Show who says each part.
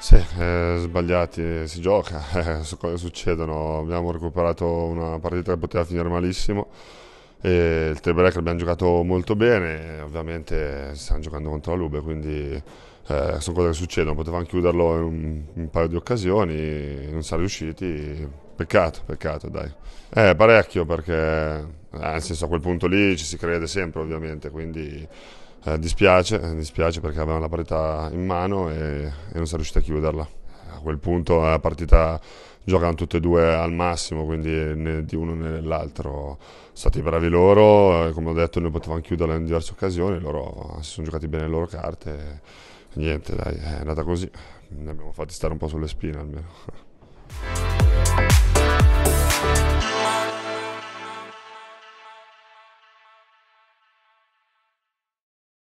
Speaker 1: Sì, eh, sbagliati, si gioca, cose succedono. Abbiamo recuperato una partita che poteva finire malissimo. E il tie-break l'abbiamo giocato molto bene, ovviamente stiamo giocando contro la Lube, quindi eh, sono cose che succedono. Potevamo chiuderlo in un, un paio di occasioni, non siamo riusciti. Peccato, peccato, dai. Eh, parecchio perché, eh, nel senso, a quel punto lì ci si crede sempre, ovviamente, quindi eh, dispiace, eh, dispiace perché avevamo la parità in mano e, e non si è riusciti a chiuderla. A quel punto eh, la partita giocano tutte e due al massimo, quindi né di uno né dell'altro. Stati bravi loro, eh, come ho detto noi potevamo chiuderla in diverse occasioni, loro si sono giocati bene le loro carte. Niente, dai, è andata così. Ne abbiamo fatti stare un po' sulle spine almeno.